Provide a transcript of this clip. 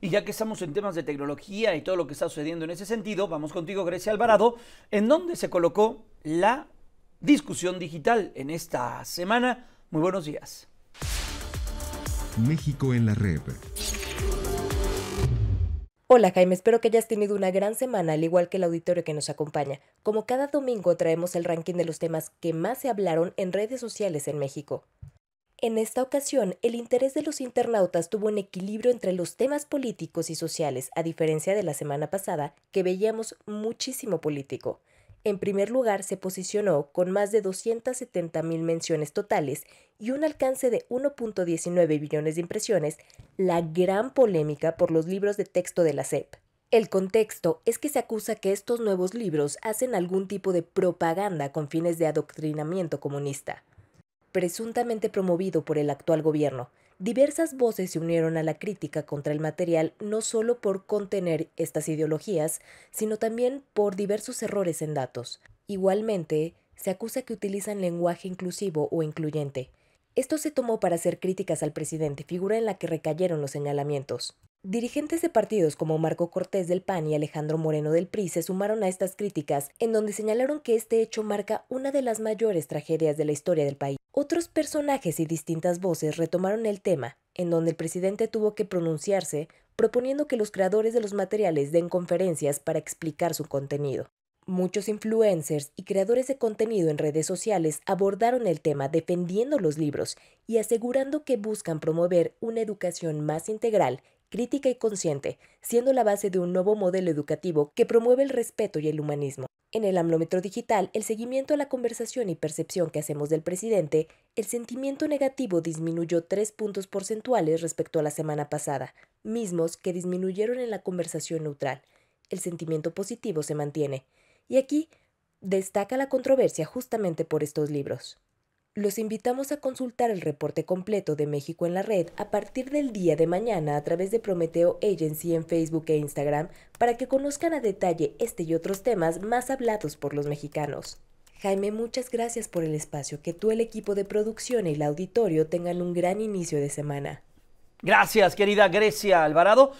Y ya que estamos en temas de tecnología y todo lo que está sucediendo en ese sentido, vamos contigo, Grecia Alvarado, en donde se colocó la discusión digital en esta semana. Muy buenos días. México en la red. Hola Jaime, espero que hayas tenido una gran semana, al igual que el auditorio que nos acompaña. Como cada domingo traemos el ranking de los temas que más se hablaron en redes sociales en México. En esta ocasión, el interés de los internautas tuvo un equilibrio entre los temas políticos y sociales, a diferencia de la semana pasada, que veíamos muchísimo político. En primer lugar, se posicionó con más de 270 mil menciones totales y un alcance de 1.19 billones de impresiones, la gran polémica por los libros de texto de la SEP. El contexto es que se acusa que estos nuevos libros hacen algún tipo de propaganda con fines de adoctrinamiento comunista presuntamente promovido por el actual gobierno. Diversas voces se unieron a la crítica contra el material no solo por contener estas ideologías, sino también por diversos errores en datos. Igualmente, se acusa que utilizan lenguaje inclusivo o incluyente, esto se tomó para hacer críticas al presidente, figura en la que recayeron los señalamientos. Dirigentes de partidos como Marco Cortés del PAN y Alejandro Moreno del PRI se sumaron a estas críticas, en donde señalaron que este hecho marca una de las mayores tragedias de la historia del país. Otros personajes y distintas voces retomaron el tema, en donde el presidente tuvo que pronunciarse proponiendo que los creadores de los materiales den conferencias para explicar su contenido. Muchos influencers y creadores de contenido en redes sociales abordaron el tema defendiendo los libros y asegurando que buscan promover una educación más integral, crítica y consciente, siendo la base de un nuevo modelo educativo que promueve el respeto y el humanismo. En el Amnómetro digital, el seguimiento a la conversación y percepción que hacemos del presidente, el sentimiento negativo disminuyó tres puntos porcentuales respecto a la semana pasada, mismos que disminuyeron en la conversación neutral. El sentimiento positivo se mantiene. Y aquí destaca la controversia justamente por estos libros. Los invitamos a consultar el reporte completo de México en la red a partir del día de mañana a través de Prometeo Agency en Facebook e Instagram para que conozcan a detalle este y otros temas más hablados por los mexicanos. Jaime, muchas gracias por el espacio. Que tú, el equipo de producción y el auditorio tengan un gran inicio de semana. Gracias, querida Grecia Alvarado.